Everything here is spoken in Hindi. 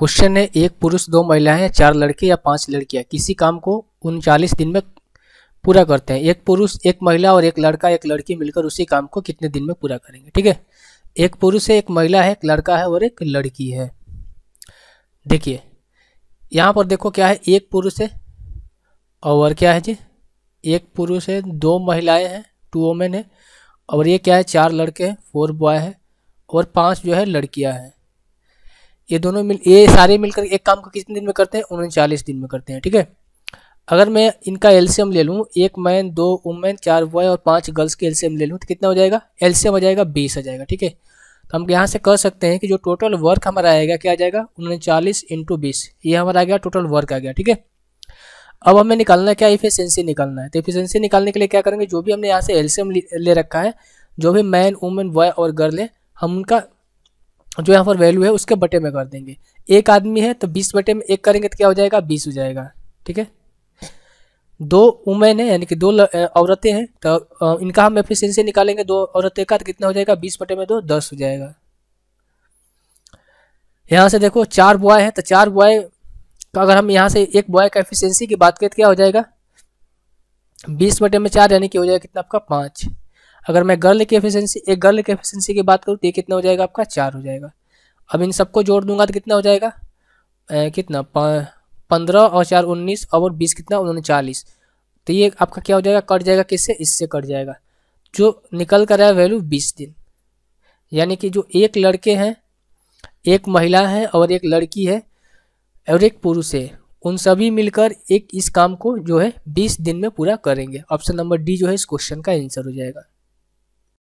क्वेश्चन है एक पुरुष दो महिलाएं चार लड़के या पांच लड़कियां किसी काम को उनचालीस दिन में पूरा करते हैं एक पुरुष एक महिला और एक लड़का एक लड़की मिलकर उसी काम को कितने दिन में पूरा करेंगे ठीक है एक पुरुष है एक महिला है एक लड़का है और एक लड़की है देखिए यहाँ पर देखो क्या है एक पुरुष है और क्या है जी एक पुरुष है दो महिलाएं हैं टू वोमेन है और ये क्या है चार लड़के हैं फोर बॉय है और पांच जो है लड़कियां हैं ये दोनों मिल ये सारे मिलकर एक काम को कितने दिन में करते हैं उनचालीस दिन में करते हैं ठीक है अगर मैं इनका एल्शियम ले लूँ एक मैन दो वुमेन चार बॉय और पांच गर्ल्स के एल्शियम ले लूँ तो कितना हो जाएगा एल्शियम हो जाएगा बीस आ जाएगा ठीक है तो हम यहाँ से कह सकते हैं कि जो टोटल वर्क हमारा आएगा क्या आ जाएगा उनचालीस इंटू बीस ये हमारा आ गया टोटल वर्क आ गया ठीक है अब हमें निकालना है क्या इफिशेंसी निकालना है तो इफिशेंसी निकालने के लिए क्या करेंगे जो भी हमने यहाँ से एल्शियम ले रखा है जो भी मैन वुमेन बॉय और गर्ल है हम उनका जो यहाँ पर वैल्यू है उसके बटे में कर देंगे एक आदमी है तो बीस बटे में एक करेंगे तो क्या हो जाएगा बीस हो जाएगा ठीक है दो वुमेन है यानी कि दो औरतें हैं तो इनका हम एफिशिएंसी निकालेंगे दो औरतें का तो कितना हो जाएगा बीस बटे में दो दस हो जाएगा यहाँ से देखो चार बॉय है तो चार बॉय का अगर हम यहाँ से एक बॉय का एफिशियंसी की बात करें तो क्या हो जाएगा बीस बटे में चार यानी कि हो जाएगा कितना आपका पाँच अगर मैं गर्ल की एफिशिएंसी एक गर्ल की एफिशिएंसी की बात करूँ तो ये कितना हो जाएगा आपका चार हो जाएगा अब इन सबको जोड़ दूंगा तो कितना हो जाएगा ए, कितना पंद्रह और चार उन्नीस और बीस कितना उन्होंने चालीस तो ये आपका क्या हो जाएगा कट जाएगा किससे इससे कट जाएगा जो निकल कर आया वैल्यू बीस दिन यानी कि जो एक लड़के हैं एक महिला है और एक लड़की है और एक पुरुष है उन सभी मिलकर एक इस काम को जो है बीस दिन में पूरा करेंगे ऑप्शन नंबर डी जो है इस क्वेश्चन का आंसर हो जाएगा